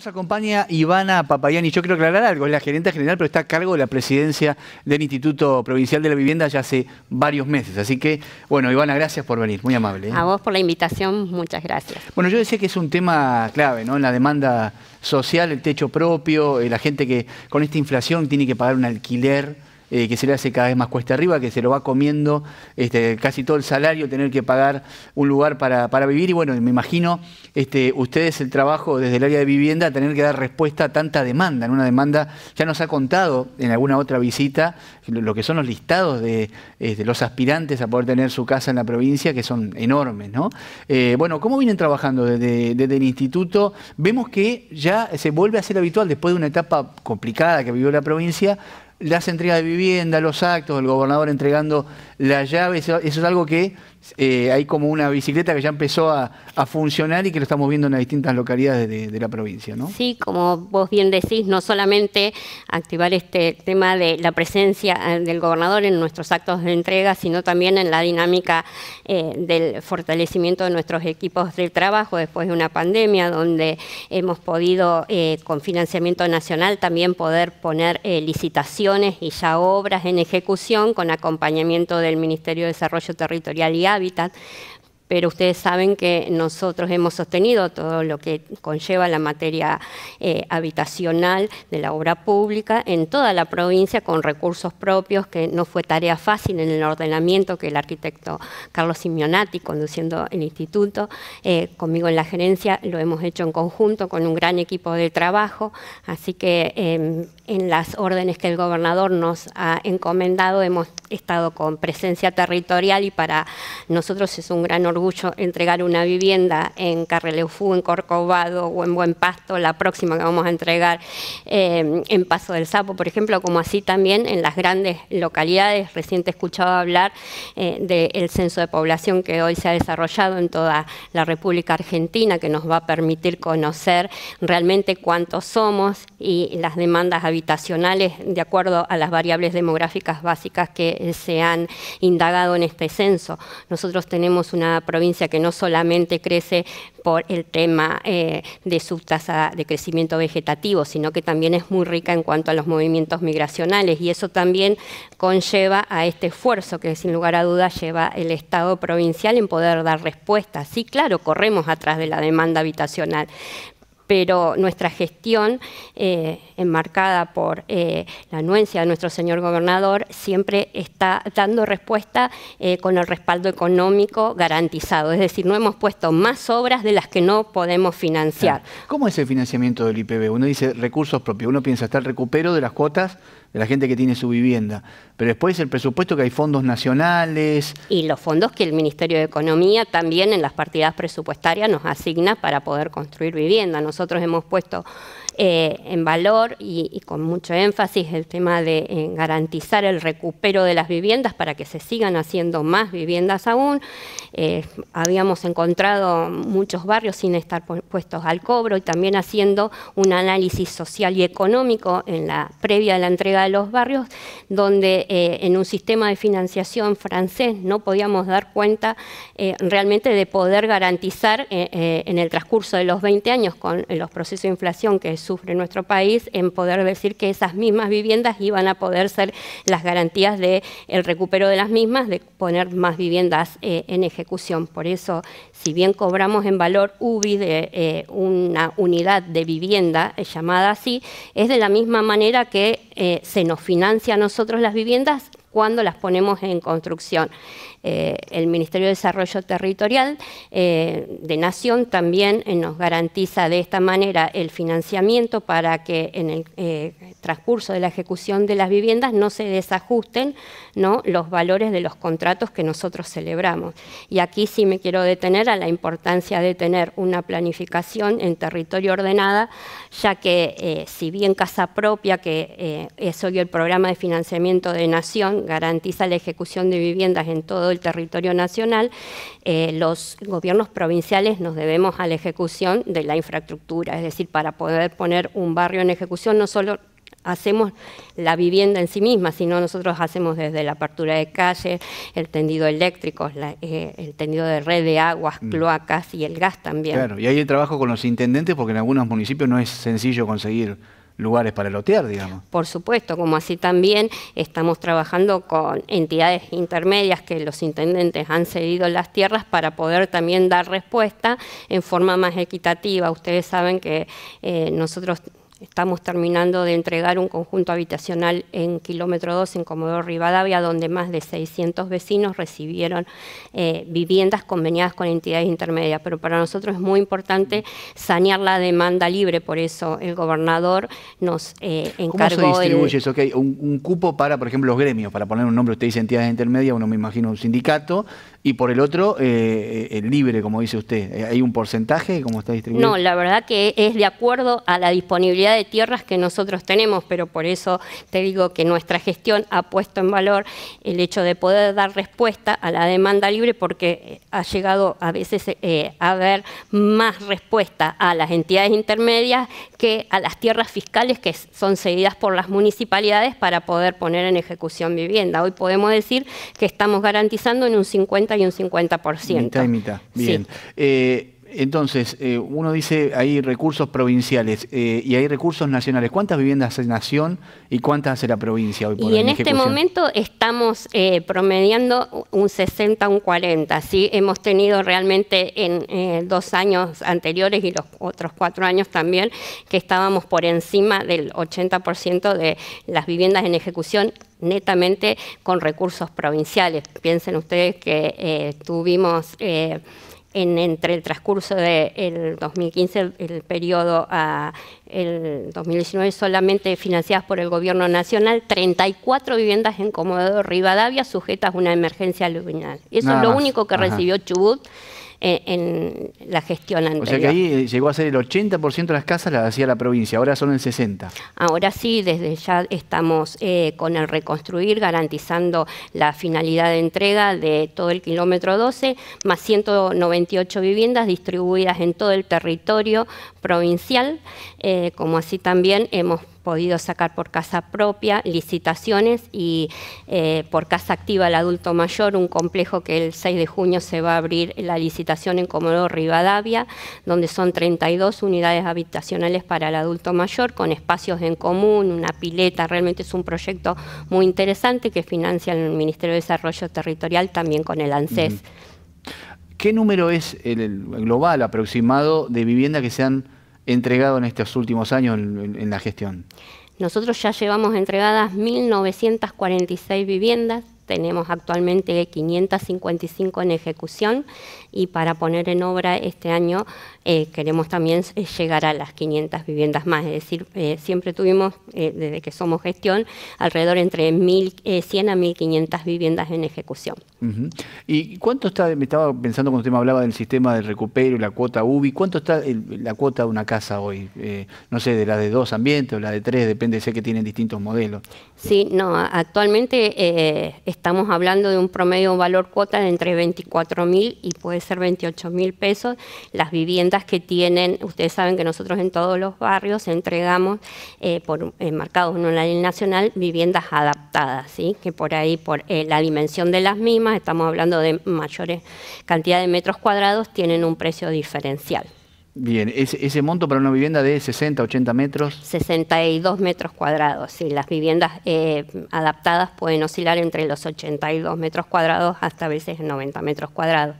Nos acompaña Ivana Papayani. Yo quiero aclarar algo, es la gerente general, pero está a cargo de la presidencia del Instituto Provincial de la Vivienda ya hace varios meses. Así que, bueno, Ivana, gracias por venir, muy amable. ¿eh? A vos por la invitación, muchas gracias. Bueno, yo decía que es un tema clave, ¿no? En la demanda social, el techo propio, eh, la gente que con esta inflación tiene que pagar un alquiler eh, que se le hace cada vez más cuesta arriba, que se lo va comiendo este, casi todo el salario, tener que pagar un lugar para, vivir. Y bueno, me imagino este, ustedes el trabajo desde el área de vivienda, tener que dar respuesta a tanta demanda. En una demanda, ya nos ha contado en alguna otra visita lo que son los listados de, este, los aspirantes a poder tener su casa en la provincia, que son enormes, ¿no? Eh, bueno, ¿cómo vienen trabajando desde, desde el instituto? Vemos que ya se vuelve a ser habitual después de una etapa complicada que vivió la provincia, las entregas de vivienda, los actos, el gobernador entregando la llave, eso, es algo que eh, hay como una bicicleta que ya empezó a, funcionar y que lo estamos viendo en las distintas localidades de, la provincia, Sí, como vos bien decís, no solamente activar este tema de la presencia eh, del gobernador en nuestros actos de entrega, sino también en la dinámica eh, del fortalecimiento de nuestros equipos de trabajo después de una pandemia, donde hemos podido, con financiamiento nacional, también poder poner licitaciones y ya obras en ejecución con acompañamiento de el Ministerio de Desarrollo Territorial y Hábitat, pero ustedes saben que nosotros hemos sostenido todo lo que conlleva la materia eh, habitacional de la obra pública en toda la provincia con recursos propios, que no fue tarea fácil en el ordenamiento que el arquitecto Carlos Simionati conduciendo el instituto, eh, conmigo en la gerencia, lo hemos hecho en conjunto con un gran equipo de trabajo, así que em, en las órdenes que el gobernador nos ha encomendado hemos estado con presencia territorial y para nosotros es un gran orgullo mucho entregar una vivienda en Carreleufú, en Corcovado o en Buen Pasto, la próxima que vamos a entregar eh, en Paso del Sapo, por ejemplo, como así también en las grandes localidades. Recién he escuchado hablar eh, del censo de población que hoy se ha desarrollado en toda la República Argentina, que nos va a permitir conocer realmente cuántos somos y las demandas habitacionales de acuerdo a las variables demográficas básicas que se han indagado en este censo. Nosotros tenemos una provincia que no solamente crece por el tema eh, de su tasa de crecimiento vegetativo, sino que también es muy rica en cuanto a los movimientos migracionales y eso también conlleva a este esfuerzo que sin lugar a dudas lleva el Estado provincial en poder dar respuestas. Sí, claro, corremos atrás de la demanda habitacional, pero nuestra gestión, eh, enmarcada por eh, la anuencia de nuestro señor gobernador, siempre está dando respuesta eh, con el respaldo económico garantizado. Es decir, no hemos puesto más obras de las que no podemos financiar. ¿Cómo es el financiamiento del IPB? Uno dice recursos propios, uno piensa está el recupero de las cuotas de la gente que tiene su vivienda. Pero después el presupuesto que hay fondos nacionales. Y los fondos que el Ministerio de Economía también en las partidas presupuestarias nos asigna para poder construir vivienda. Nosotros hemos puesto eh, en valor y, con mucho énfasis el tema de eh, garantizar el recupero de las viviendas para que se sigan haciendo más viviendas aún. Eh, habíamos encontrado muchos barrios sin estar puestos al cobro y también haciendo un análisis social y económico en la previa de la entrega de los barrios, donde eh, en un sistema de financiación francés no podíamos dar cuenta eh, realmente de poder garantizar eh, en el transcurso de los 20 años con los procesos de inflación que sufre nuestro país, en poder decir que esas mismas viviendas iban a poder ser las garantías del el recupero de las mismas, de poner más viviendas en ejecución. Por eso, si bien cobramos en valor UBI de una unidad de vivienda llamada así, es de la misma manera que se nos financia a nosotros las viviendas cuando las ponemos en construcción. Eh, el Ministerio de Desarrollo Territorial eh, de Nación también eh, nos garantiza de esta manera el financiamiento para que en el transcurso de la ejecución de las viviendas no se desajusten los valores de los contratos que nosotros celebramos. Y aquí sí me quiero detener a la importancia de tener una planificación en territorio ordenada, ya que si bien Casa Propia, que es hoy el programa de financiamiento de Nación, garantiza la ejecución de viviendas en todo el territorio nacional, eh, los gobiernos provinciales nos debemos a la ejecución de la infraestructura, es decir, para poder poner un barrio en ejecución no solo hacemos la vivienda en sí misma, sino nosotros hacemos desde la apertura de calles, el tendido eléctrico, eh, el tendido de red de aguas, mm. cloacas y el gas también. Claro, y hay el trabajo con los intendentes porque en algunos municipios no es sencillo conseguir lugares para lotear, digamos. Por supuesto, como así también estamos trabajando con entidades intermedias que los intendentes han cedido las tierras para poder también dar respuesta en forma más equitativa. Ustedes saben que eh, nosotros Estamos terminando de entregar un conjunto habitacional en kilómetro 2 en Comodoro Rivadavia, donde más de 600 vecinos recibieron eh, viviendas conveniadas con entidades intermedias. Pero para nosotros es muy importante sanear la demanda libre, por eso el gobernador nos eh, encargó... ¿Cómo se distribuye eso? un, un, cupo para, por ejemplo, los gremios, para poner un nombre, usted dice entidades intermedias, uno me imagino un sindicato, y por el otro eh, eh, el libre, como dice usted. Eh, ¿Hay un porcentaje? como está distribuido? No, la verdad que es de acuerdo a la disponibilidad de tierras que nosotros tenemos, pero por eso te digo que nuestra gestión ha puesto en valor el hecho de poder dar respuesta a la demanda libre porque ha llegado a veces a haber más respuesta a las entidades intermedias que a las tierras fiscales que son cedidas por las municipalidades para poder poner en ejecución vivienda. Hoy podemos decir que estamos garantizando en un 50 y un 50%. bien. Eh, entonces, eh, uno dice hay recursos provinciales eh, y hay recursos nacionales. ¿Cuántas viviendas hace Nación y cuántas hace la provincia hoy por Y en, este momento estamos promediando un 60, un 40. ¿sí? Hemos tenido realmente en dos años anteriores y los otros cuatro años también que estábamos por encima del 80% de las viviendas en ejecución netamente con recursos provinciales. Piensen ustedes que eh, tuvimos eh, en, entre el transcurso del de 2015, el, periodo a el 2019, solamente financiadas por el Gobierno Nacional, 34 viviendas en Comodoro Rivadavia sujetas a una emergencia aluminal. Eso es lo único que recibió Chubut en, la gestión anterior. O sea que ahí eh, llegó a ser el 80% de las casas las hacía la provincia, ahora son el 60%. Ahora sí, desde ya estamos eh, con el reconstruir, garantizando la finalidad de entrega de todo el kilómetro 12, más 198 viviendas distribuidas en todo el territorio provincial, eh, como así también hemos podido sacar por casa propia, licitaciones y eh, por casa activa el adulto mayor, un complejo que el 6 de junio se va a abrir la licitación en Comodoro Rivadavia, donde son 32 unidades habitacionales para el adulto mayor con espacios en común, una pileta, realmente es un proyecto muy interesante que financia el Ministerio de Desarrollo Territorial también con el ANSES. ¿Qué número es el, global aproximado de vivienda que se han entregado en estos últimos años en, la gestión? Nosotros ya llevamos entregadas 1.946 viviendas tenemos actualmente 555 en ejecución y para poner en obra este año eh, queremos también eh, llegar a las 500 viviendas más, es decir, eh, siempre tuvimos, desde que somos gestión, alrededor entre 100 a 1.500 viviendas en ejecución. ¿Y cuánto está, me estaba pensando cuando usted me hablaba del sistema de recupero, y la cuota UBI, cuánto está la cuota de una casa hoy? no sé, de la de dos ambientes o la de tres, depende, sé que tienen distintos modelos. Sí, no, actualmente Estamos hablando de un promedio valor cuota de entre 24 mil y puede ser 28 mil pesos. Las viviendas que tienen, ustedes saben que nosotros en todos los barrios entregamos, eh, por, eh, en una ley nacional, viviendas adaptadas, ¿sí? que por ahí, por eh, la dimensión de las mismas, estamos hablando de mayores cantidades de metros cuadrados, tienen un precio diferencial. Bien, ese, monto para una vivienda de 60, 80 metros. 62 metros cuadrados, sí. Las viviendas eh, adaptadas pueden oscilar entre los 82 metros cuadrados hasta a veces 90 metros cuadrados.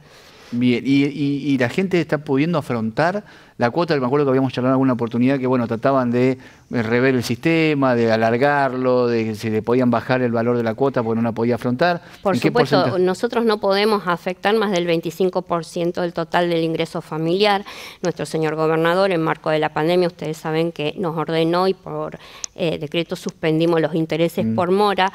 Bien, y, la gente está pudiendo afrontar la cuota, me acuerdo que habíamos charlado en alguna oportunidad que, bueno, trataban de eh, rever el sistema, de alargarlo, de que si le podían bajar el valor de la cuota porque no la podía afrontar. Por supuesto, nosotros no podemos afectar más del 25% del total del ingreso familiar. Nuestro señor gobernador, en marco de la pandemia, ustedes saben que nos ordenó y por eh, decreto suspendimos los intereses mm. por mora.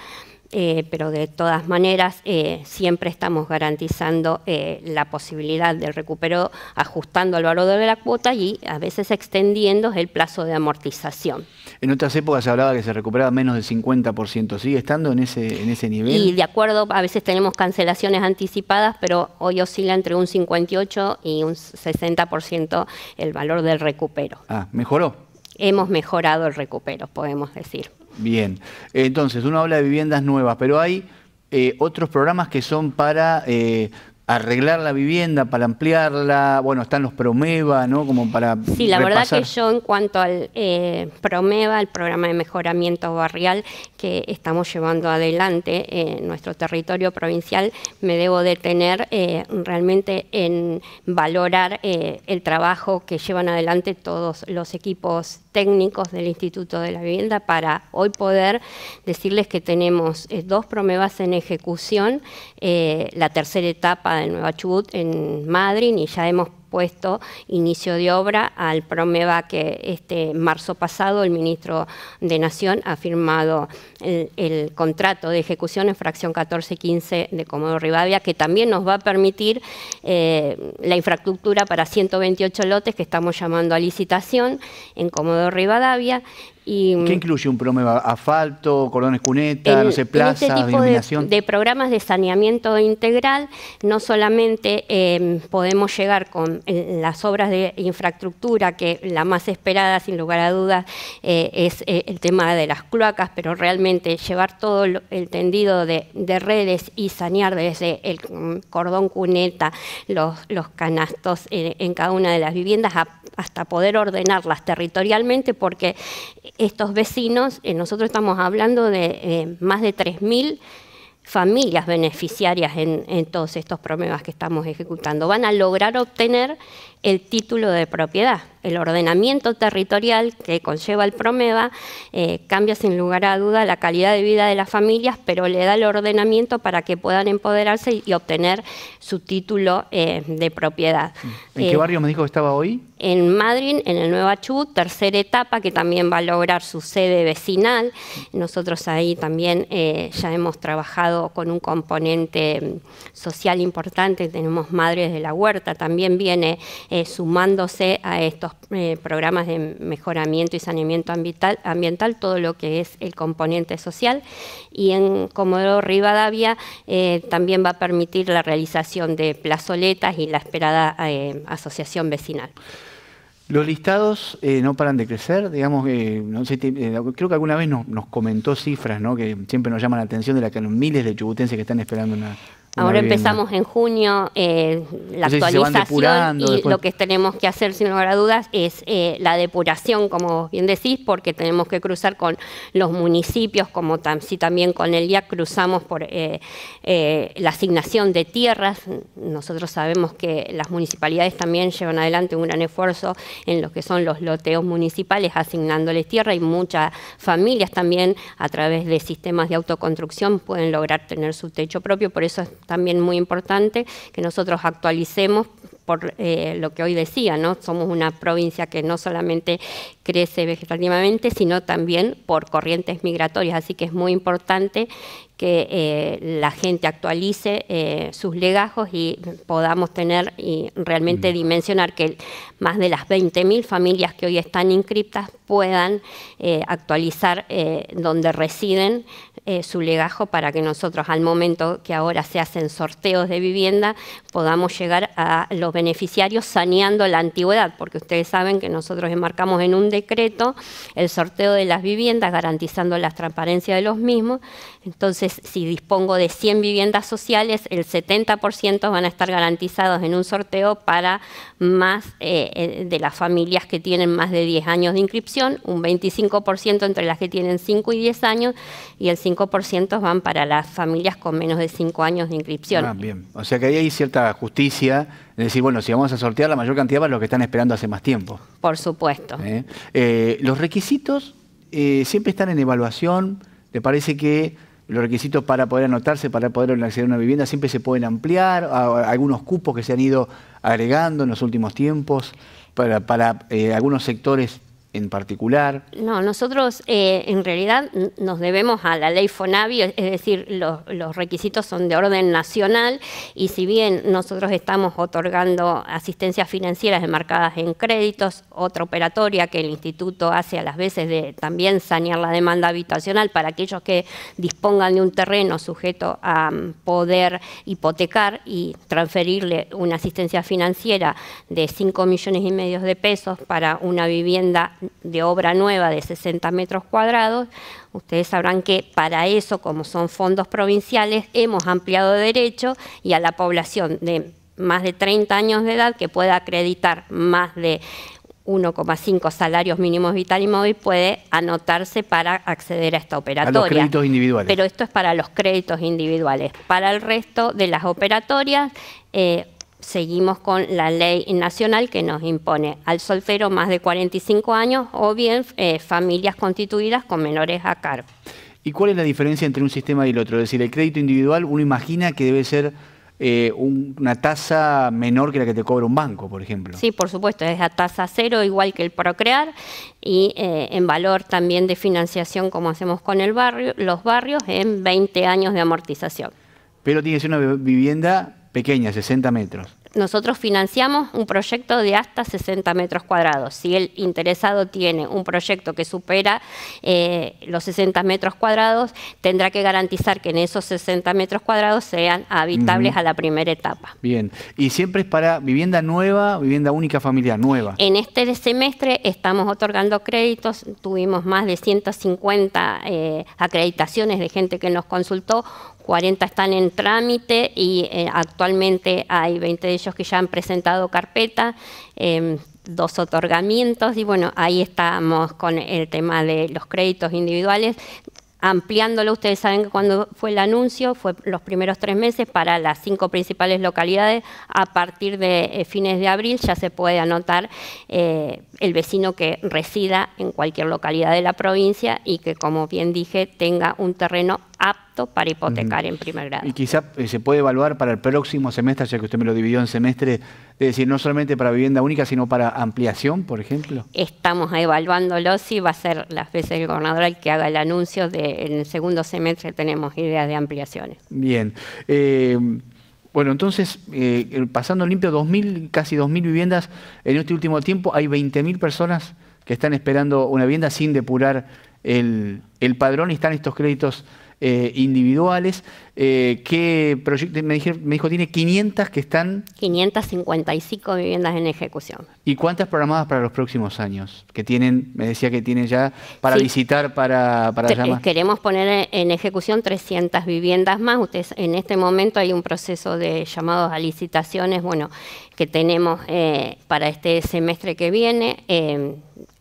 Eh, pero de todas maneras eh, siempre estamos garantizando eh, la posibilidad del recupero ajustando al valor de la cuota y a veces extendiendo el plazo de amortización. En otras épocas se hablaba que se recuperaba menos del 50%, ¿sigue estando en ese, en ese nivel? Y de acuerdo, a veces tenemos cancelaciones anticipadas, pero hoy oscila entre un 58 y un 60% el valor del recupero. Ah, ¿mejoró? Hemos mejorado el recupero, podemos decir. Bien. Entonces, uno habla de viviendas nuevas, pero hay eh, otros programas que son para eh, arreglar la vivienda, para ampliarla. Bueno, están los Promeva, ¿no? Como para. Sí, la verdad que yo, en cuanto al eh, Promeva, el programa de mejoramiento barrial que estamos llevando adelante en nuestro territorio provincial, me debo detener realmente en valorar el trabajo que llevan adelante todos los equipos técnicos del Instituto de la Vivienda para hoy poder decirles que tenemos eh, dos promebas en ejecución, eh, la tercera etapa de Nueva Chubut en Madrid y ya hemos puesto inicio de obra al Promeva que este marzo pasado el ministro de Nación ha firmado el, contrato de ejecución en fracción 1415 de Cómodo Rivadavia, que también nos va a permitir eh, la infraestructura para 128 lotes que estamos llamando a licitación en Comodoro Rivadavia ¿Qué mm, incluye un promedio? ¿Asfalto, cordones cuneta, no sé, este plazas, de, programas de saneamiento integral, no solamente em, podemos llegar con eh, las obras de infraestructura, que la más esperada, sin lugar a dudas, eh, es eh, el tema de las cloacas, pero realmente llevar todo el tendido de, redes y sanear desde el mm, cordón cuneta los, los canastos en, cada una de las viviendas hasta poder ordenarlas territorialmente, porque estos vecinos, eh, nosotros estamos hablando de eh, más de 3.000 familias beneficiarias en, en, todos estos problemas que estamos ejecutando. Van a lograr obtener el título de propiedad el ordenamiento territorial que conlleva el PROMEVA eh, cambia sin lugar a duda la calidad de vida de las familias, pero le da el ordenamiento para que puedan empoderarse y obtener su título eh, de propiedad. ¿En qué eh, barrio me dijo que estaba hoy? en Madrid, en el Nueva Chú, tercera etapa que también va a lograr su sede vecinal. Nosotros ahí también ya hemos trabajado con un componente mm, social importante, tenemos Madres de la Huerta, también viene sumándose a estos eh, programas de mejoramiento y saneamiento ambiental, ambiental, todo lo que es el componente social. Y en Comodoro Rivadavia eh, también va a permitir la realización de plazoletas y la esperada eh, asociación vecinal. Los listados no paran de crecer, digamos creo que alguna vez nos, nos, comentó cifras, ¿no? que siempre nos llaman la atención de las miles de chubutenses que están esperando una... Ahora empezamos en junio eh, la actualización y lo que tenemos que hacer, sin lugar a dudas, es eh, la depuración, como bien decís, porque tenemos que cruzar con los municipios, como si también con el IAC cruzamos por eh, la asignación de tierras. Nosotros sabemos que las municipalidades también llevan adelante un gran esfuerzo en lo que son los loteos municipales, asignándoles tierra y muchas familias también a través de sistemas de autoconstrucción pueden lograr tener su techo propio, por eso también muy importante que nosotros actualicemos por eh, lo que hoy decía, ¿no? Somos una provincia que no solamente crece vegetativamente, sino también por corrientes migratorias, así que es muy importante que eh, la gente actualice eh, sus legajos y podamos tener y realmente mm. dimensionar que más de las 20.000 familias que hoy están inscriptas puedan eh, actualizar donde residen su legajo para que nosotros al momento que ahora se hacen sorteos de vivienda podamos llegar a los beneficiarios saneando la antigüedad, porque ustedes saben que nosotros enmarcamos en un decreto el sorteo de las viviendas garantizando la transparencia de los mismos entonces, si dispongo de 100 viviendas sociales, el 70% van a estar garantizados en un sorteo para más eh, eh, de las familias que tienen más de 10 años de inscripción, un 25% entre las que tienen 5 y 10 años y el 5% van para las familias con menos de 5 años de inscripción. Ah, bien. O sea que ahí hay cierta justicia en decir, bueno, si vamos a sortear la mayor cantidad a los que están esperando hace más tiempo. Por supuesto. ¿Eh? los requisitos siempre están en evaluación. te parece que los requisitos para poder anotarse, para poder acceder a una vivienda, siempre se pueden ampliar, algunos cupos que se han ido agregando en los últimos tiempos, para, eh, algunos sectores en particular? No, nosotros eh, en realidad nos debemos a la ley FONAVI, es decir, los, requisitos son de orden nacional y si bien nosotros estamos otorgando asistencias financieras demarcadas en créditos, otra operatoria que el instituto hace a las veces de también sanear la demanda habitacional para aquellos que dispongan de un terreno sujeto a mm, poder hipotecar y transferirle una asistencia financiera de 5 millones y medio de pesos para una vivienda de obra nueva de 60 metros cuadrados. Ustedes sabrán que para eso, como son fondos provinciales, hemos ampliado derecho y a la población de más de 30 años de edad que pueda acreditar más de 1,5 salarios mínimos vital y móvil puede anotarse para acceder a esta operatoria. A los créditos individuales. Pero esto es para los créditos individuales. Para el resto de las operatorias, eh, seguimos con la ley nacional que nos impone al soltero más de 45 años o bien eh, familias constituidas con menores a cargo. ¿Y cuál es la diferencia entre un sistema y el otro? Es decir, el crédito individual uno imagina que debe ser eh, una tasa menor que la que te cobra un banco, por ejemplo. Sí, por supuesto, es a tasa cero, igual que el Procrear, y eh, en valor también de financiación, como hacemos con el barrio, los barrios, en 20 años de amortización. Pero tiene que ser una vivienda pequeña, 60 metros. Nosotros financiamos un proyecto de hasta 60 metros cuadrados. Si el interesado tiene un proyecto que supera eh, los 60 metros cuadrados, tendrá que garantizar que en esos 60 metros cuadrados sean habitables a la primera etapa. Bien, y siempre es para vivienda nueva, vivienda única familiar nueva. En este semestre estamos otorgando créditos, tuvimos más de 150 eh, acreditaciones de gente que nos consultó, 40 están en trámite y eh, actualmente hay 20 de ellos que ya han presentado carpeta, em, dos otorgamientos y bueno, ahí estamos con el tema de los créditos individuales. Ampliándolo, ustedes saben que cuando fue el anuncio, fue los primeros tres meses para las cinco principales localidades. A partir de eh, fines de abril ya se puede anotar eh, el vecino que resida en cualquier localidad de la provincia y que, como bien dije, tenga un terreno apto para hipotecar en primer grado. Y quizá eh, se puede evaluar para el próximo semestre, ya que usted me lo dividió en semestre, es decir, no solamente para vivienda única, sino para ampliación, por ejemplo. Estamos evaluándolo, sí, va a ser las veces el gobernador el que haga el anuncio de en el segundo semestre tenemos ideas de ampliaciones. Bien. Eh, bueno, entonces, eh, pasando limpio, 2000, casi 2.000 viviendas en este último tiempo, hay 20.000 personas que están esperando una vivienda sin depurar el, el padrón y están estos créditos eh, individuales eh, ¿Qué proyecto? Me, dijo, me dijo, tiene 500 que están... 555 viviendas en ejecución. ¿Y cuántas programadas para los próximos años? Que tienen, me decía que tiene ya para visitar, para, para llamar. Queremos poner en ejecución 300 viviendas más. Ustedes, en este momento hay un proceso de llamados a licitaciones, bueno, que tenemos eh, para este semestre que viene. Em,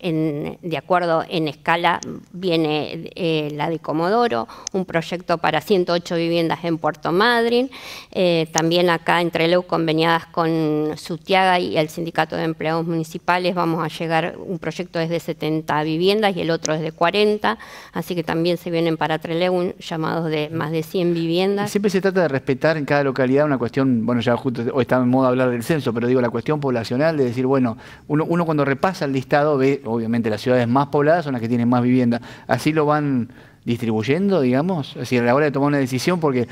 de acuerdo en escala viene eh, la de Comodoro, un proyecto para 108 viviendas en Puerto Madryn, eh, también acá en Trelew conveniadas con Sutiaga y el Sindicato de Empleados Municipales vamos a llegar, un proyecto es de 70 viviendas y el otro es de 40, así que también se vienen para Trelew llamados de más de 100 viviendas. Siempre se trata de respetar en cada localidad una cuestión, bueno ya justo hoy está en de hablar del censo, pero digo la cuestión poblacional de decir, bueno, uno, uno cuando repasa el listado ve, obviamente las ciudades más pobladas son las que tienen más viviendas, así lo van distribuyendo, digamos? Es decir, a la hora de tomar una decisión, porque...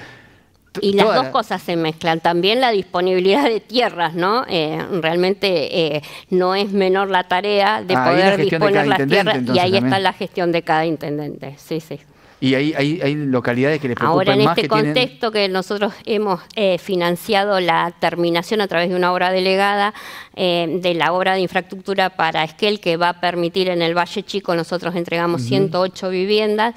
Y las dos cosas se mezclan. También la disponibilidad de tierras, ¿no? Eh, realmente eh, no es menor la tarea de ah, poder disponer las tierras. y ahí está la gestión de cada intendente. Sí, sí. Y hay, hay localidades que les preocupan Ahora, en este contexto que nosotros hemos eh, financiado la terminación a través de una obra delegada eh, de la obra de infraestructura para Esquel, que va a permitir en el Valle Chico, nosotros entregamos 108 viviendas,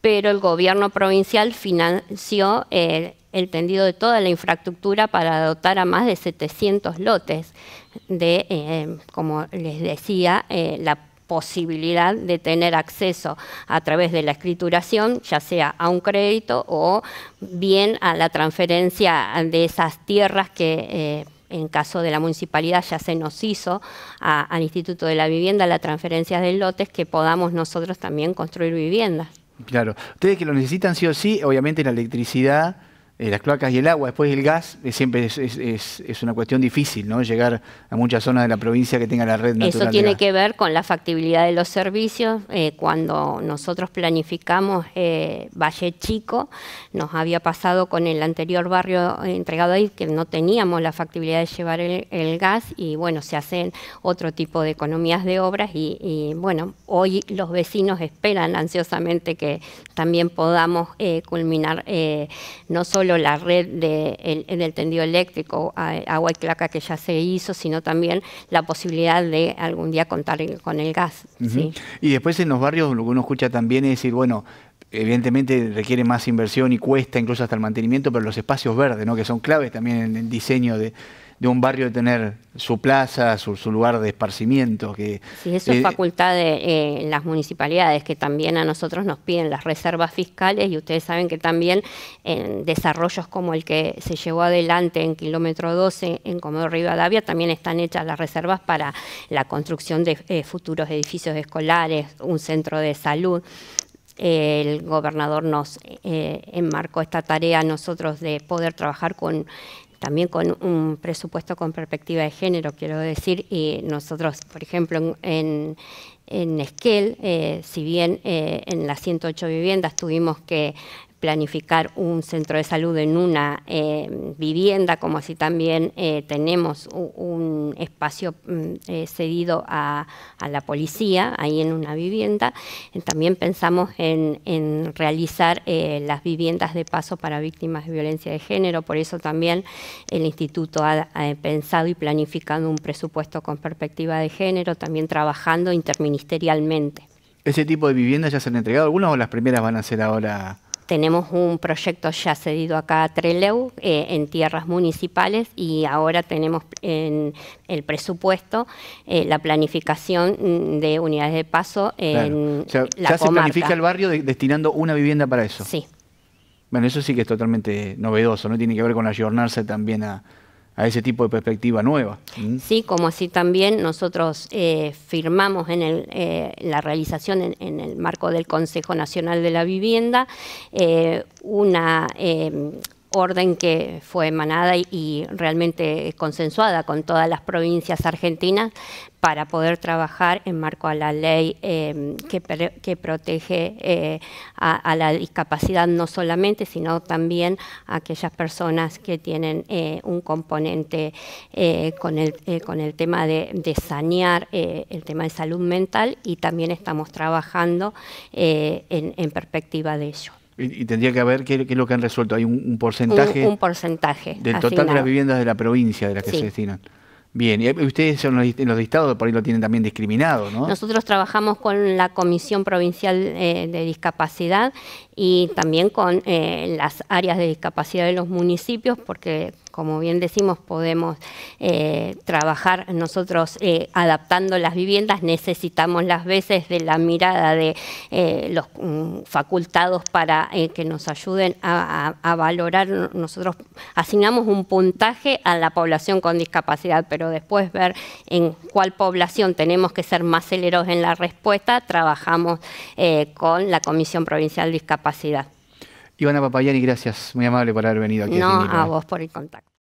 pero el gobierno provincial financió... Eh, el tendido de toda la infraestructura para dotar a más de 700 lotes de, como les decía, eh, la posibilidad de tener acceso a través de la escrituración, ya sea a un crédito o bien a la transferencia de esas tierras que... Eh, en caso de la municipalidad ya se nos hizo al Instituto de la Vivienda la transferencia de lotes que podamos nosotros también construir viviendas. Claro, ustedes que lo necesitan sí o sí, obviamente la electricidad eh, las cloacas y el agua, después el gas, eh, siempre es, una cuestión difícil, ¿no? Llegar a muchas zonas de la provincia que tenga la red natural. Eso tiene que ver con la factibilidad de los servicios. Eh, cuando nosotros planificamos Valle Chico, nos había pasado con el anterior barrio entregado ahí que no teníamos la factibilidad de llevar el, gas y bueno, se hacen otro tipo de economías de obras y bueno, hoy los vecinos esperan ansiosamente que también podamos culminar no solo la red de en el tendido eléctrico, agua y claca que ya se hizo, sino también la posibilidad de algún día contar con el gas. Y después en los barrios lo que uno escucha también es decir, bueno, evidentemente requiere más inversión y cuesta incluso hasta el mantenimiento, pero los espacios verdes, ¿no? que son claves también en el diseño de, de un barrio de tener su plaza, su, lugar de esparcimiento. Que, sí, eso es eh, facultad de eh, las municipalidades, que también a nosotros nos piden las reservas fiscales y ustedes saben que también en desarrollos como el que se llevó adelante en kilómetro 12 en Comodoro Rivadavia, también están hechas las reservas para la construcción de eh, futuros edificios escolares, un centro de salud el gobernador nos enmarcó esta tarea a nosotros de poder trabajar con también con un presupuesto con perspectiva de género, quiero decir, y nosotros, por ejemplo, en, en Esquel, eh, si bien eh, en las 108 viviendas tuvimos que planificar un centro de salud en una eh, vivienda, como así también eh, tenemos un, espacio mm, eh, cedido a, la policía, ahí en una vivienda. También pensamos en, realizar las viviendas de paso para víctimas de violencia de género, por eso también el instituto ha, ha pensado y planificado un presupuesto con perspectiva de género, también trabajando interministerialmente. ¿Ese tipo de viviendas ya se han entregado algunas o las primeras van a ser ahora? Tenemos un proyecto ya cedido acá a Treleu eh, en tierras municipales y ahora tenemos en el presupuesto eh, la planificación mm, de unidades de paso en ya se planifica el barrio destinando una vivienda para eso. Sí. Bueno, eso sí que es totalmente novedoso, ¿no? Tiene que ver con ayornarse también a, a ese tipo de perspectiva nueva. Mm. Sí, como así también nosotros eh, firmamos en eh, la realización en, el marco del Consejo Nacional de la Vivienda eh, una eh, orden que fue emanada y, realmente consensuada con todas las provincias argentinas para poder trabajar en marco a la ley em, que, protege eh, a, la discapacidad no solamente, sino también a aquellas personas que tienen eh, un componente eh, con, el, con el tema de, sanear el tema de salud mental y también estamos trabajando en, en perspectiva de ello. Y, tendría que ver qué, es lo que han resuelto. Hay un, porcentaje. Un, porcentaje. Del total de las viviendas de la provincia de las que se destinan. Bien, y eh, ustedes son los, los por ahí lo tienen también discriminado, ¿no? Nosotros trabajamos con la Comisión Provincial eh, de Discapacidad y también con eh, las áreas de discapacidad de los municipios, porque como bien decimos, podemos eh, trabajar nosotros eh, adaptando las viviendas, necesitamos las veces de la mirada de eh, los mm, facultados para que nos ayuden a, valorar, nosotros asignamos un puntaje a la población con discapacidad, pero después ver en cuál población tenemos que ser más celeros en la respuesta, trabajamos con la Comisión Provincial de Discapacidad. Ivana Papayani, gracias. Muy amable por haber venido aquí. No, a vos por el contacto.